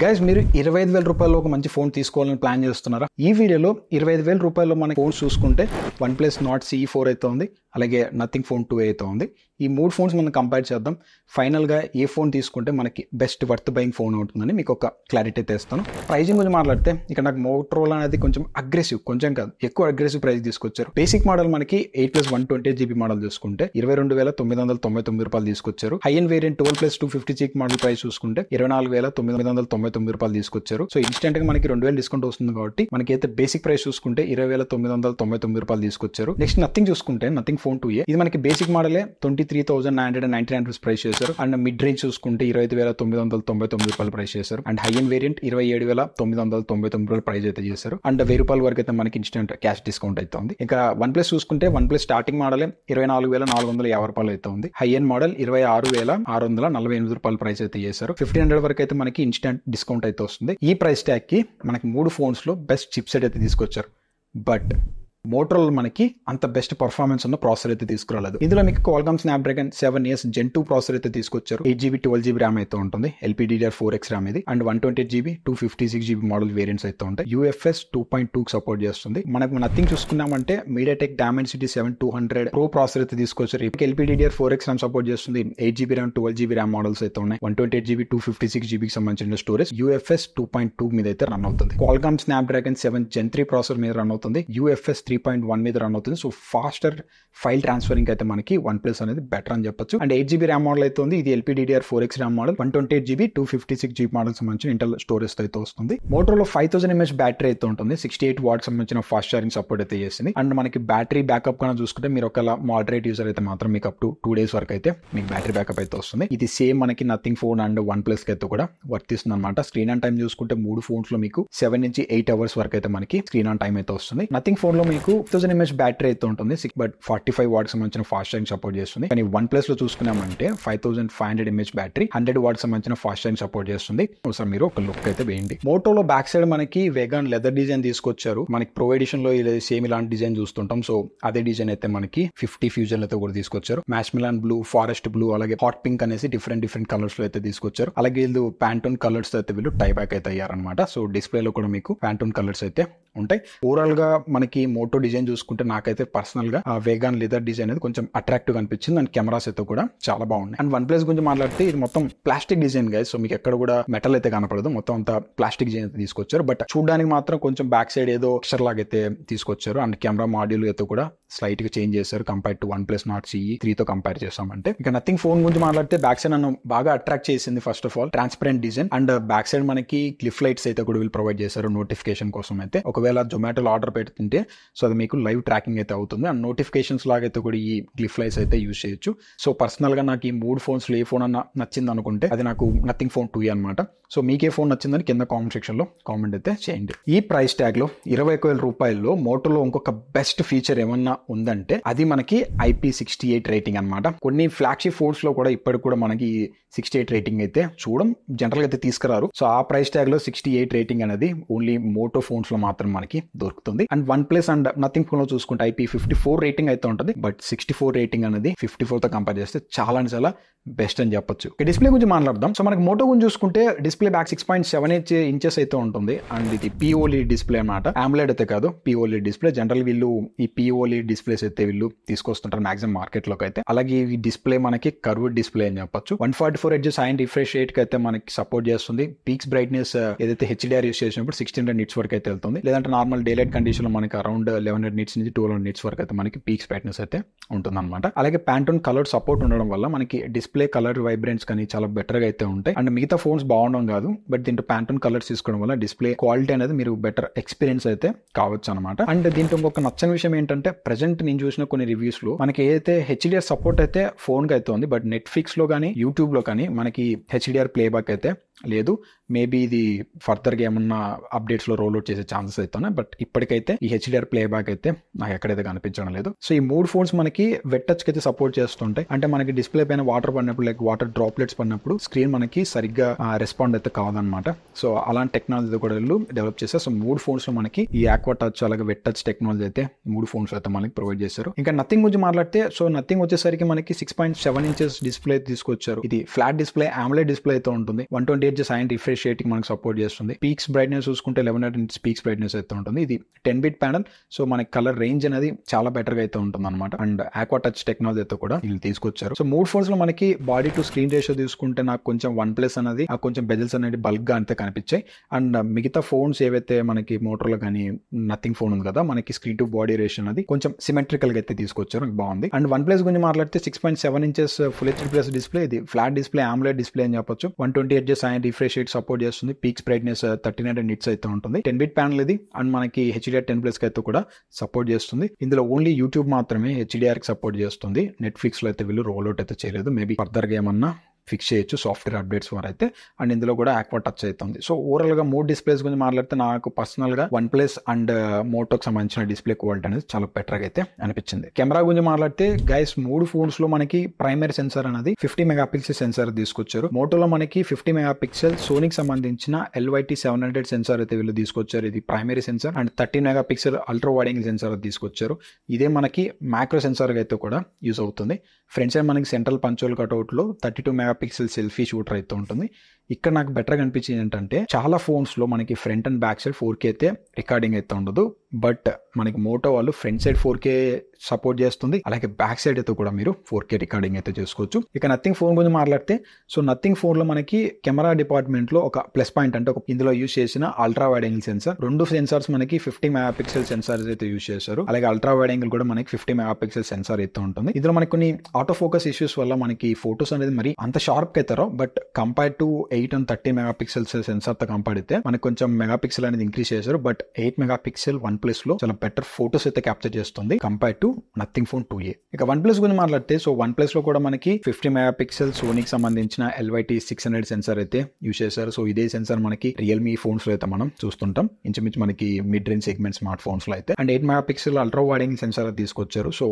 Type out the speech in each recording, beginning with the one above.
guys మీరు ఇరవై ఐదు వేల రూపాయలు ఒక మంచి ఫోన్ తీసుకోవాలని ప్లాన్ చేస్తున్నారా ఈ వీడియోలో ఇరవై ఐదు వేల రూపాయలు మన ఫోన్స్ చూసుకుంటే one plus Nord CE four అయితే ఉంది అలాగే నథింగ్ ఫోన్ టూ అయితే ఉంది ఈ మూడు ఫోన్స్ మనం కంపేర్ చేద్దాం ఫైనల్గా ఏ ఫోన్ తీసుకుంటే మనకి బెస్ట్ వర్త్ బయింగ్ ఫోన్ అవుతుందని మీకు ఒక క్లారిటీ అయితే ఇస్తాను ప్రైజింగ్ గురించి మాట్లాడితే ఇక్కడ నాకు మోట్రోల్ అనేది కొంచెం అగ్రెసివ్ కొంచెం కాదు ఎక్కువ అగ్రెసివ్ ప్రైస్ తీసుకొచ్చారు బేసిక్ మోడల్ మనకి eight plus one twenty GB model చూసుకుంటే ఇరవై రెండు వేల తొమ్మిది వందల తొంభై తొమ్మిది రూపాయలు తీసుకొచ్చారు high end variant twelve plus two fifty GB model price చూసుకుంటే ఇరవై నాలుగు వేల తొమ్మిది వందల తొంభై తొమ్మిది రూపాయలు తీసుకొచ్చారు సో ఇన్స్టెంట్ గా మనకి రెండు వేలు డిస్కౌంట్ వస్తుంది కాబట్టి మనకి అయితే బేసిక్ ప్రైస్ చూసుకుంటే ఇరవై వేల తొమ్మిది వందల తొంభై తొమ్మిది రూపాయలు తీసుకొచ్చారు నెక్స్ట్ నథింగ్ చూసుకుంటే నథింగ్ ఫోన్ టూ ఇది మనకి బేసిక్ మోడలే twenty three thousand nine hundred ninety nine rupees price చేశారు అండ్ మిడ్ రేంజ్ చూసుకుంటే ఇరవై ఐదు వేల తొమ్మిది వందల తొంభై తొమ్మిది రూపాయలు ప్రైస్ చేశారు అండ్ హై ఎండ్ వేరియంట్ ఇరవై ఏడు వేల తొమ్మిది వందల తొంభై తొమ్మిది రూపాయలు ప్రైస్ అయితే చేశారు అండ్ వెయ్యి రూపాయల వరకు అయితే మనకి ఇన్స్టెంట్ క్యాష్ డిస్కౌంట్ అయితే ఉంది ఇక వన్ ప్లస్ చూసుకుంటే వన్ ప్లస్ స్టార్టింగ్ మోడలే ఇరవై నాలుగు వేల నాలుగు వందల యాభై రూపాయలు అయితే ఉంది హై ఎండ్ మోడల్ ఇరవై ఆరు వేల ఆరు వందల నలభై ఎనిమిది రూపాయలు ప్రైస్ అయితే చేశారు ఫిఫ్టీన్ హండ్రెడ్ వరకు అయితే మనకి ఇన్స్టెంట్ డిస్కౌంట్ అయితే వస్తుంది ఈ ప్రైస్ ట్యాగ్కి మనకి మూడు ఫోన్స్లో బెస్ట్ చిప్ సెట్ అయితే తీసుకొచ్చారు బట్ మోటోరోలో మనకి అంత బెస్ట్ పర్ఫార్మెన్స్ ఉన్న ప్రాసెసర్ అయితే తీసుకురాలేదు ఇందులో మీకు Snapdragon seven s Gen two processor అయితే తీసుకొచ్చారు eight GB twelve GB RAM అయితే ఉంటుంది ఎల్పీడీఆర్ ఫోర్ ఎక్స్ ర్యామ్ ఇది and one twenty GB two fifty six GB model variants అయితే ఉంటాయి UFS two point two support చేస్తుంది మనకు Nothing చూసుకున్నామంటే tech Dimensity seven two hundred pro processor అయితే తీసుకొచ్చారు ఇప్పుడు LPDDR four X RAM support చేస్తుంది eight GB RAM twelve GB RAM models అయితే ఉన్నాయి one twenty GB two fifty six జీబీకి సంబంధించిన storage UFS two point two మీద అయితే రన్ అవుతుంది Snapdragon seven Gen three processor మీద రన్ అవుతుంది యూఎఫ్ఎస్ త్రీ పాయింట్ వన్ మీద రన్ అవుతుంది సో ఫాస్టర్ ఫైల్ ట్రాన్స్ఫరింగ్ అయితే మనకి వన్ ప్లస్ అనేది బెటర్ అని చెప్పొచ్చు and eight GB RAM model అయితే ఉంది ఇది LPDDR four X RAM model one twenty eight GB two fifty six GB model సంబంధించిన ఇంటర్ స్టోరేజ్ అయితే వస్తుంది లో ఫైవ్ థౌసండ్ ఎంఎస్ బ్యాటరీ అయితే ఉంటుంది సిక్స్టీ ఎయిట్ వాట్ సంబంధించిన ఫాస్ట్ ఛార్జింగ్ సపోర్ట్ అయితే చేసింది అండ్ మనకి బ్యాటరీ బ్యాకప్ కన్నా చూసుకుంటే మీరు ఒకవేళ మోడరేట్ యూజర్ అయితే మాత్రం మీకు అప్ టు టూ డేస్ వరకు అయితే మీకు బ్యాటరీ బ్యాకప్ అయితే వస్తుంది ఇది సేమ్ మనకి Nothing phone and OnePlus అయితే కూడా వర్తిస్తుంది అనమాట స్క్రీన్ ఆన్ టైం చూసుకుంటే మూడు లో మీకు సెవెన్ నుంచి ఎయిట్ అవర్స్ వరకు అయితే మనకి స్క్రీన్ ఆన్ టైం అయితే వస్తుంది నథింగ్ ఫోన్లో మీకు మీకు థౌసండ్ ఎంఎస్ బ్యాటరీ అయితే ఉంటుంది six but forty five watts సంబంధించిన ఫాస్ట్ ఛార్జింగ్ సపోర్ట్ చేస్తుంది కానీ వన్ ప్లస్ లో చూసుకున్నామంటే five thousand five hundred mAh battery hundred watts సంబంధించిన ఫాస్ట్ ఛార్జింగ్ సపోర్ట్ చేస్తుంది ఒకసారి మీరు ఒక లుక్ అయితే వేయండి మోటోలో బ్యాక్ సైడ్ మనకి వేగన్ లెదర్ డిజైన్ తీసుకొచ్చారు మనకి ప్రొవైడేషన్ లో సేమ్ ఇలాంటి డిజైన్ చూస్తుంటాం సో అదే డిజైన్ అయితే మనకి ఫిఫ్టీ ఫ్యూజన్ అయితే కూడా తీసుకొచ్చారు marshmallow blue forest blue అలాగే హాట్ పింక్ అనేసి డిఫరెంట్ డిఫరెంట్ కలర్స్ లో అయితే తీసుకొచ్చారు అలాగే వీళ్ళు ప్యాంటోన్ కలర్స్ అయితే వీళ్ళు టై బ్యాక్ అయితే అయ్యారనమాట సో డిస్ప్లేలో కూడా మీకు ప్యాంటోన్ కలర్స్ అయితే ఉంటాయి ఓవరాల్ గా మనకి మోటో ఫోటో డిజైన్ చూసుకుంటే నాకైతే పర్సనల్ గా వేగాన్ లెదర్ డిజైన్ అనేది కొంచెం అట్రాక్టివ్ అనిపించింది అండ్ కెమెరాస్ అయితే కూడా చాలా బాగున్నాయి అండ్ వన్ ప్లస్ గురించి మాట్లాడితే ఇది మొత్తం ప్లాస్టిక్ డిజైన్ గా సో మీకు ఎక్కడ కూడా మెటల్ అయితే కనపడదు మొత్తం అంతా ప్లాస్టిక్ డిజైన్ అయితే తీసుకొచ్చారు బట్ చూడడానికి మాత్రం కొంచెం బ్యాక్ సైడ్ ఏదో అక్షర్ లాగా అయితే తీసుకొచ్చారు అండ్ కెమెరా మాడ్యూల్ అయితే కూడా స్లైట్ గా చేంజ్ చేశారు compare to one plus Nord CE త్రీతో కంపేర్ చేస్తామంటే ఇక నథింగ్ ఫోన్ గురించి మాట్లాడితే బ్యాక్ సైడ్ నన్ను బాగా అట్రాక్ట్ చేసింది first of all transparent design and back side మనకి క్లిఫ్ లైట్స్ అయితే కూడా వీళ్ళు ప్రొవైడ్ చేశారు నోటిఫికేషన్ కోసం అయితే ఒకవేళ జొమాటోలో ఆర్డర్ పెడుతుంటే సో అది మీకు లైవ్ ట్రాకింగ్ అయితే అవుతుంది అండ్ నోటిఫికేషన్స్ లాగైతే కూడా ఈ గ్లిఫ్లైస్ అయితే యూజ్ చేయొచ్చు సో పర్సనల్గా నాకు ఈ మూడు ఫోన్స్లో ఏ ఫోన్ అన్న నచ్చింది అనుకుంటే అది నాకు నథింగ్ ఫోన్ టూ అనమాట సో మీకే ఫోన్ నచ్చిందని కింద కామెంట్ సెక్షన్లో కామెంట్ అయితే చేయండి ఈ ప్రైస్ ట్యాగ్లో ఇరవై ఒక వేల రూపాయల్లో మోటోలో ఇంకొక బెస్ట్ ఫీచర్ ఏమన్నా ఉందంటే అది మనకి ఐపీ సిక్స్టీ ఎయిట్ రేటింగ్ అనమాట కొన్ని ఫ్లాగ్షిప్ ఫోన్స్లో కూడా ఇప్పటికి కూడా మనకి సిక్స్టీ ఎయిట్ రేటింగ్ అయితే చూడడం జనరల్గా అయితే తీసుకురారు సో ఆ ప్రైస్ లో సిక్స్టీ ఎయిట్ రేటింగ్ అనేది ఓన్లీ మోటో ఫోన్స్ లో మాత్రం మనకి దొరుకుతుంది and OnePlus and Nothing phone లో చూసుకుంటే ఐపీ ఫిఫ్టీ ఫోర్ రేటింగ్ అయితే ఉంటుంది బట్ సిక్స్టీ ఫోర్ రేటింగ్ అనేది ఫిఫ్టీ తో కంపేర్ చేస్తే చాలా చాలా బెస్ట్ అని చెప్పొచ్చు డిస్ప్లే గురించి మాట్లాడదాం సో మనకి మోటో గురించి చూసుకుంటే display back six point seven eight inches అయితే ఉంటుంది అండ్ ఇది పిఓలీ e డిస్ప్లే అనమాట ఆమ్లెడ్ అయితే కాదు పిఓలీ e డిస్ప్లే జనరల్ వీళ్ళు ఈ పిఓలీ డిస్ప్లేస్ e అయితే వీళ్ళు తీసుకొస్తుంటారు మాక్సిమం మార్కెట్లోకి అయితే అలాగే ఈ డిస్ప్లే మనకి కర్వ్ డిస్ప్లే అని చెప్పొచ్చు one forty four hertz and refresh rate అయితే మనకి సపోర్ట్ చేస్తుంది పీక్స్ బ్రైట్నెస్ uh, ఏదైతే హెచ్డిఆర్ యూస్ చేసినప్పుడు సిక్స్టీన్ హండ్రెడ్ నిట్స్ వరకు అయితే వెళ్తుంది లేదంటే నార్మల్ లైట్ కండిషన్ లో మనకి అరౌండ్ లెవెన్ హండ్రెడ్ నిట్స్ నుంచి టూ హండ్రెడ్ నిట్స్ వరకు అయితే మనకి పీక్స్ బ్రైట్నెస్ అయితే ఉంటుంది అనమాట అలాగే ప్యాంటోన్ కలర్ సపోర్ట్ ఉండడం వల్ల మనకి డిస్ప్లే డిస్ప్లే కలర్ వైబ్రెన్స్ కానీ చాలా బెటర్గా అయితే ఉంటాయి అండ్ మిగతా ఫోన్స్ బాగుండడం కాదు బట్ దీంట్లో ప్యాంటోన్ కలర్స్ తీసుకోవడం వల్ల డిస్ప్లే క్వాలిటీ అనేది మీరు బెటర్ ఎక్స్పీరియన్స్ అయితే కావచ్చు అనమాట అండ్ దీంట్లో ఇంకొక నచ్చని విషయం ఏంటంటే ప్రెసెంట్ నేను చూసిన కొన్ని రివ్యూస్ లో మనకి ఏదైతే హెచ్డిఆర్ సపోర్ట్ అయితే ఫోన్ కి అయితే ఉంది బట్ నెట్ఫ్లిక్స్ లో కానీ యూట్యూబ్ లో కానీ మనకి హెచ్డిఆర్ ప్లేబ్యాక్ అయితే లేదు మేబీ ఇది ఫర్దర్గా ఏమన్నా అప్డేట్స్లో అవుట్ చేసే ఛాన్సెస్ అవుతాను బట్ ఇప్పటికైతే ఈ హెచ్డిఆర్ ప్లేబ్యాక్ అయితే నాకు ఎక్కడైతే కనిపించడం లేదు సో ఈ మూడు ఫోన్స్ మనకి వెట్ టచ్కి అయితే సపోర్ట్ చేస్తుంటాయి అంటే మనకి డిస్ప్లే పైన వాటర్ పడినప్పుడు లైక్ వాటర్ డ్రాప్లెట్స్ పడినప్పుడు స్క్రీన్ మనకి సరిగ్గా రెస్పాండ్ అయితే కాదనమాట సో అలాంటి టెక్నాలజీ కూడా వీళ్ళు డెవలప్ చేస్తారు సో మూడు ఫోన్స్ మనకి ఈ ఆక్వా టచ్ అలాగే వెట్ టచ్ టెక్నాలజీ అయితే మూడు ఫోన్స్ అయితే మనకి ప్రొవైడ్ చేశారు ఇంకా నథింగ్ గురించి మాట్లాడితే సో నథింగ్ వచ్చేసరికి మనకి six point seven inches display తీసుకొచ్చారు ఇది ఫ్లాట్ డిస్ప్లే ఆమ్లెట్ డిస్ప్లే అయితే ఉంటుంది వన్ ట్వంటీ హెడ్జెస్ సైన్ రిఫ్రెష్ రేటింగ్ మనకు సపోర్ట్ చేస్తుంది పీక్స్ బ్రైట్నెస్ చూసుకుంటే లెవెన్ హండ్రెడ్ పీక్స్ బ్రైట్నెస్ అయితే ఉంటుంది ఇది టెన్ బిట్ ప్యానల్ సో మనకి కలర్ రేంజ్ అనేది చాలా బెటర్గా అయితే ఉంటుంది అనమాట అండ్ ఆక్వా టచ్ టెక్నాలజీ అయితే కూడా వీళ్ళు తీసుకొచ్చారు సో మూడు ఫోన్స్ లో మనకి బాడీ టు స్క్రీన్ రేషియో తీసుకుంటే నాకు కొంచెం వన్ ప్లస్ అనేది ఆ కొంచెం బెజల్స్ అనేది బల్క్గా అంతే కనిపించాయి అండ్ మిగతా ఫోన్స్ ఏవైతే మనకి మోటార్లో కానీ నథింగ్ ఫోన్ ఉంది కదా మనకి స్క్రీన్ టు బాడీ రేషియో అనేది కొంచెం సిమెట్రికల్గా అయితే తీసుకొచ్చారు బాగుంది అండ్ వన్ ప్లస్ గురించి మాట్లాడితే six point seven inches full H plus display ఇది ఫ్లాట్ డిస్ప్లే ఆమ్లెట్ డిస్ప్లే అని చెప్పొచ్చు one twenty hertz refresh rate support చేస్తుంది peaks brightness thirteen hundred nits అయితే ఉంటుంది టెన్ బిట్ ప్యానల్ ఇది అండ్ మనకి హెచ్డిఆర్ టెన్ ప్లస్ అయితే కూడా సపోర్ట్ చేస్తుంది ఇందులో ఓన్లీ యూట్యూబ్ మాత్రమే కి సపోర్ట్ చేస్తుంది లో అయితే వీళ్ళు రోల్ అవుట్ అయితే చేయలేదు మేబీ ఫర్దర్గా ఏమన్నా ఫిక్స్ చేయొచ్చు సాఫ్ట్వేర్ అప్డేట్స్ వారు అయితే అండ్ ఇందులో కూడా ఆక్వా టచ్ అవుతుంది సో ఓవరాల్గా మూడు డిస్ప్లేస్ గురించి మాట్లాడితే నాకు పర్సనల్గా వన్ ప్లస్ అండ్ మోటోకి సంబంధించిన డిస్ప్లే క్వాలిటీ అనేది చాలా బెటర్గా అయితే అనిపించింది కెమెరా గురించి మాట్లాడితే గైస్ మూడు ఫోన్స్లో మనకి ప్రైమరీ సెన్సార్ అనేది ఫిఫ్టీ మెగా పిక్సెల్ సెన్సార్ తీసుకొచ్చారు మోటోలో మనకి ఫిఫ్టీ మెగా పిక్సెల్ సోనిక్ సంబంధించిన ఎల్వైటి సెవెన్ హండ్రెడ్ సెన్సార్ అయితే వీళ్ళు తీసుకొచ్చారు ఇది primary sensor and thirty megapixel ultra wide angle sensor తీసుకొచ్చారు ఇదే మనకి మ్యాక్రో సెన్సార్గా అయితే కూడా యూజ్ అవుతుంది ఫ్రంట్ సైడ్ మనకి సెంట్రల్ పంచోల్ కట్అవుట్లో thirty two mega megapixel selfie shooter అయితే ఉంటుంది ఇక్కడ నాకు బెటర్గా అనిపించింది ఏంటంటే చాలా ఫోన్స్లో మనకి front and back side four K అయితే రికార్డింగ్ అయితే ఉండదు బట్ మనకి మోటో వాళ్ళు front side four K support చేస్తుంది అలాగే బ్యాక్ సైడ్ అయితే కూడా మీరు ఫోర్ కే రికార్డింగ్ అయితే చేసుకోవచ్చు ఇక నథింగ్ ఫోన్ గురించి మాట్లాడితే సో నథింగ్ ఫోన్లో మనకి కెమెరా డిపార్ట్మెంట్లో ఒక ప్లస్ పాయింట్ అంటే ఒక ఇందులో యూజ్ చేసిన అల్ట్రా వైడ్ యాంగిల్ సెన్సార్ రెండు సెన్సార్స్ మనకి ఫిఫ్టీ మెగా పిక్సెల్ సెన్సార్స్ అయితే యూజ్ చేశారు అలాగే అల్ట్రా వైడ్ యాంగిల్ కూడా మనకి ఫిఫ్టీ మెగా పిక్సెల్ సెన్సార్ అయితే ఉంటుంది ఇందులో మనకి కొన్ని ఆటో ఫోకస్ ఇష్యూస్ వల్ల మనకి ఫొటోస్ అనేది మరి అంత షార్ప్ అవుతారో but compare to eight and thirty megapixels సెన్సార్తో తో కంపాడితే మనకు కొంచెం మెగా పిక్సెల్ అనేది ఇంక్రీస్ చేశారు but eight megapixel OnePlus లో చాలా బెటర్ ఫోటోస్ అయితే క్యాప్చర్ చేస్తుంది compare to Nothing phone two A ఇక వన్ ప్లస్ గురించి మాట్లాడితే సో వన్ ప్లస్ లో కూడా మనకి ఫిఫ్టీ మెగా పిక్సెల్ సోనీకి సంబంధించిన ఎల్వైటి సిక్స్ హండ్రెడ్ సెన్సార్ అయితే యూస్ చేశారు సో ఇదే సెన్సార్ మనకి రియల్మీ ఫోన్స్ లో అయితే మనం చూస్తుంటాం ఇంచుమించు మనకి mid range segment smartphones లో అయితే and eight megapixel ultra wide angle sensor తీసుకొచ్చారు సో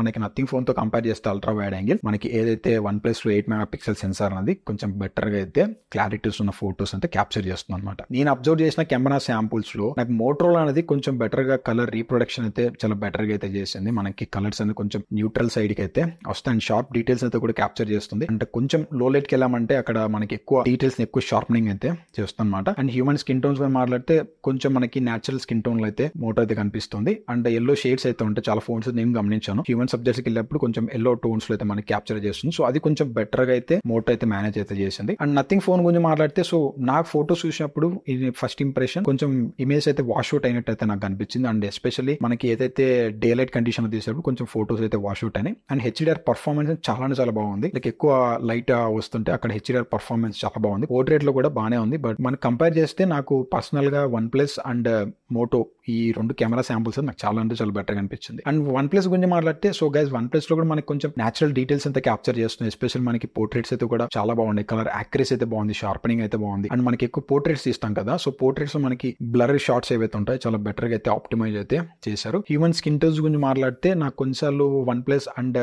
మనకి నథింగ్ ఫోన్ తో కంపేర్ చేస్తే అల్ట్రా వైడ్ యాంగిల్ మనకి ఏదైతే వన్ ప్లస్ లో eight megapixel pixel sensor అనేది కొంచెం బెటర్గా అయితే క్లారిటీస్ ఉన్న ఫొటోస్ అంతా క్యాప్చర్ చేస్తుంది అనమాట నేను అబ్జర్వ్ చేసిన కెమెరా లో నాకు మోటోల్ అనేది కొంచెం బెటర్గా కలర్ రీప్రొడక్షన్ అయితే చాలా బెటర్గా అయితే చేసింది మనకి కలర్స్ అనేది కొంచెం న్యూట్రల్ సైడ్ కి అయితే వస్తాయి అండ్ షార్ప్ డీటెయిల్స్ అయితే కూడా క్యాప్చర్ చేస్తుంది అంటే కొంచెం లో కి వెళ్ళామంటే అక్కడ మనకి ఎక్కువ డీటెయిల్స్ ఎక్కువ షార్పనింగ్ అయితే చేస్తుంది అనమాట అండ్ హ్యూమన్ స్కిన్ టోన్స్ మీద మాట్లాడితే కొంచెం మనకి న్యాచురల్ స్కిన్ టోన్ లో అయితే మోటో అయితే కనిపిస్తుంది అండ్ ఎల్లో షేడ్స్ అయితే ఉంటాయి చాలా ఫోన్స్ నేను గమనించాను హ్యూమన్ కి వెళ్ళినప్పుడు కొంచెం ఎల్లో టోన్స్ లో అయితే మనకి క్యాప్చర్ చేస్తుంది సో అది కొంచెం బెటర్గా అయితే మోటర్ అయితే మేనేజ్ అయితే చేసింది అండ్ నథింగ్ ఫోన్ గురించి మాట్లాడితే సో నాకు ఫోటోస్ చూసినప్పుడు ఇది ఫస్ట్ ఇంప్రెషన్ కొంచెం ఇమేజ్ అయితే వాష్అవుట్ అయినట్టు అయితే నాకు అనిపించింది అండ్ ఎస్పెషల్లీ మనకి ఏదైతే డే లైట్ కండిషన్ తీసేప్పుడు కొంచెం ఫోటోస్ అయితే వాష్అవుట్ అయినాయి అండ్ హెచ్డిఆర్ పర్ఫార్మెన్స్ చాలా చాలా బాగుంది లైక్ ఎక్కువ లైట్ వస్తుంటే అక్కడ హెచ్డిఆర్ పర్ఫార్మెన్స్ చాలా బాగుంది పోర్ట్రేట్ లో కూడా బాగానే ఉంది బట్ మనం కంపేర్ చేస్తే నాకు పర్సనల్ గా వన్ ప్లస్ అండ్ మోటో ఈ రెండు కెమెరా శాంపుల్స్ నాకు చాలా అంటే చాలా బెటర్ అనిపించింది అండ్ వన్ ప్లస్ గురించి మాట్లాడితే సో గైస్ వన్ ప్లస్ లో కూడా మనకి కొంచెం నేచురల్ డీటెయిల్స్ అంతా క్యాప్చర్ చేస్తుంది ఎస్పెషల్ మనకి పోర్ట్రేట్స్ అయితే కూడా చాలా బాగుంది కలర్ యాక్యురసీ అయితే బాగుంది షార్పనింగ్ అయితే బాగుంది అండ్ మనకి ఎక్కువ పోర్ట్రేట్స్ తీస్తాం కదా సో పోర్ట్రేట్స్ మనకి బ్లర్ షార్ట్స్ ఏవైతే ఉంటాయో చాలా బెటర్ గా అయితే ఆప్టిమైజ్ అయితే చేశారు హ్యూమన్ స్కిన్ టోన్స్ గురించి మాట్లాడితే నాకు కొన్నిసార్లు OnePlus and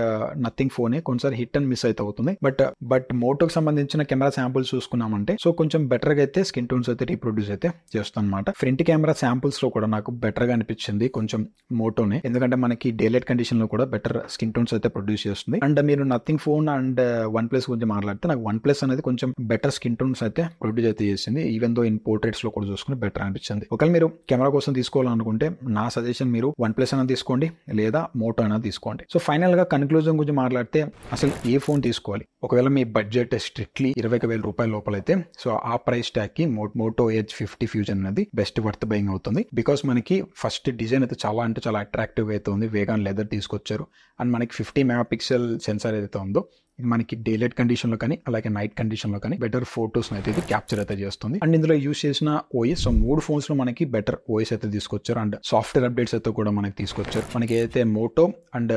Nothing phone కొన్నిసార్లు హిట్ అండ్ మిస్ అయితే అవుతుంది బట్ బట్ మోటోకి సంబంధించిన కెమెరా శాంపుల్స్ చూసుకున్నామంటే సో కొంచెం బెటర్ గా అయితే స్కిన్ టోన్స్ అయితే రీప్రొడ్యూస్ అయితే చేస్తాం అనమాట ఫ్రంట్ కెమెరా శాంపుల్స్ లో కూడా నాకు బెటర్ గా అనిపించింది కొంచెం మోటోనే ఎందుకంటే మనకి డేలైట్ కండిషన్ లో కూడా బెటర్ స్కిన్ టోన్స్ అయితే ప్రొడ్యూస్ చేస్తుంది అండ్ మీరు Nothing phone and OnePlus గురించి మాట్లాడితే నాకు వన్ ప్లస్ అనేది కొంచెం బెటర్ స్కిన్ టోన్స్ అయితే ప్రొడ్యూస్ అయితే చేసింది ఈవెన్ దో ఇన్ పోర్ట్రేట్స్ లో కూడా చూసుకుని బెటర్ అనిపించింది ఒకవేళ మీరు కెమెరా కోసం తీసుకోవాలనుకుంటే నా సజెషన్ మీరు వన్ ప్లస్ అయినా తీసుకోండి లేదా మోటో అయినా తీసుకోండి సో ఫైనల్ గా కన్క్లూజన్ గురించి మాట్లాడితే అసలు ఏ ఫోన్ తీసుకోవాలి ఒకవేళ మీ బడ్జెట్ స్ట్రిక్ట్లీ ఇరవై వేల రూపాయల లోపలైతే సో ఆ ప్రైస్ ట్యాగ్ కి మోటో ఏజ్ ఫిఫ్టీ ఫ్యూజన్ అనేది బెస్ట్ వర్త్ బయింగ్ అవుతుంది బికాస్ మనకి ఫస్ట్ డిజైన్ అయితే చాలా అంటే చాలా అట్రాక్టివ్ అయితే ఉంది వేగాన్ లెదర్ తీసుకొచ్చారు అండ్ మనకి ఫిఫ్టీ మెగా పిక్సెల్ సెన్సార్ ఏదైతే ఉందో మనకి డే లైట్ కండిషన్లో కానీ అలాగే నైట్ కండిషన్లో కానీ బెటర్ ఫోటోస్ అయితే ఇది క్యాప్చర్ అయితే చేస్తుంది అండ్ ఇందులో యూస్ చేసిన ఓఎస్ సో మూడు ఫోన్స్లో మనకి బెటర్ ఓఎస్ అయితే తీసుకొచ్చారు అండ్ సాఫ్ట్వేర్ అప్డేట్స్ అయితే కూడా మనకి తీసుకొచ్చారు మనకి ఏదైతే మోటో అండ్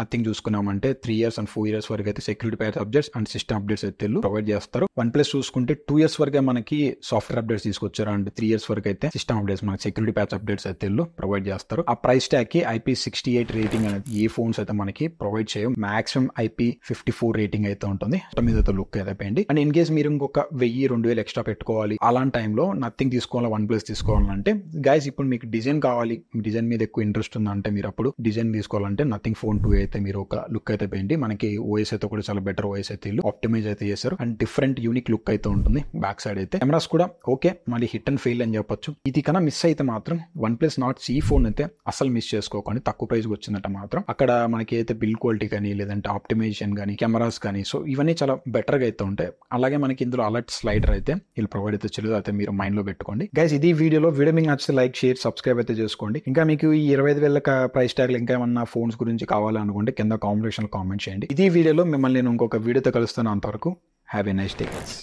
నథింగ్ చూసుకున్నామంటే three years and four years వరకు అయితే సెక్యూరిటీ పై అప్డేట్స్ అండ్ సిస్టమ్ అప్డేట్స్ అయితే ప్రొవైడ్ చేస్తారు వన్ ప్లస్ చూసుకుంటే టూ ఇయర్స్ వరకు మనకి సాఫ్ట్వేర్ అప్డేట్స్ తీసుకొచ్చారు అండ్ త్రీ ఇయర్స్ వరకు అయితే సిస్టమ్ అప్డేట్స్ మనకి సెక్యూరిటీ ప్యాచ్ అప్డేట్స్ అయితే ప్రొవైడ్ చేస్తారు ఆ ప్రైస్ ట్యాగ్ కి ఐపీ సిక్స్టీ ఎయిట్ రేటింగ్ అనేది ఏ ఫోన్స్ అయితే మనకి ప్రొవైడ్ చేయం maximum IP fifty four rating అయితే ఉంటుంది మీద అయితే లుక్ అయితే పోయింది అండ్ ఇన్ కేస్ మీరు ఇంకొక వెయ్యి రెండు వేలు ఎక్స్ట్రా పెట్టుకోవాలి అలాంటి టైంలో నథింగ్ తీసుకోవాలి వన్ ప్లస్ తీసుకోవాలంటే గైస్ ఇప్పుడు మీకు డిజైన్ కావాలి డిజైన్ మీద ఎక్కువ ఇంట్రెస్ట్ ఉందంటే మీరు అప్పుడు డిజైన్ తీసుకోవాలంటే నథింగ్ ఫోన్ టూ అయితే మీరు ఒక లుక్ అయితే పోయింది మనకి ఓఎస్ అయితే కూడా చాలా బెటర్ ఓఎస్ అయితే వీళ్ళు ఆప్టిమైజ్ అయితే చేశారు అండ్ డిఫరెంట్ యూనిక్ లుక్ అయితే ఉంటుంది బ్యాక్ సైడ్ అయితే కెమెరాస్ కూడా ఓకే మళ్ళీ హిట్ అండ్ ఫెయిల్ అని చెప్పొచ్చు ఇది కన్నా మిస్ అయితే మాత్రం one plus Nord C phone అయితే అసలు మిస్ చేసుకోకండి తక్కువ ప్రైస్ వచ్చిందట మాత్రం అక్కడ మనకి అయితే బిల్ క్వాలిటీ కానీ లేదంటే ఆప్టిమైజేషన్ కానీ కెమెరా కెమెరాస్ కానీ సో ఇవన్నీ చాలా బెటర్గా అయితే ఉంటాయి అలాగే మనకి ఇందులో అలర్ట్ స్లైడర్ అయితే వీళ్ళు ప్రొవైడ్ అయితే చేయలేదు అయితే మీరు మైండ్లో పెట్టుకోండి గైస్ ఇది వీడియోలో వీడియో మీకు నచ్చితే లైక్ షేర్ సబ్స్క్రైబ్ అయితే చేసుకోండి ఇంకా మీకు ఈ ఇరవై ఐదు వేల ప్రైస్ ట్యాగ్లు ఇంకా ఏమన్నా ఫోన్స్ గురించి కావాలనుకుంటే కింద కాంబినేషన్ కామెంట్ చేయండి ఇది వీడియోలో మిమ్మల్ని నేను ఇంకొక వీడియోతో కలుస్తున్నాను అంతవరకు హ్యాపీ నైస్ టేక్స్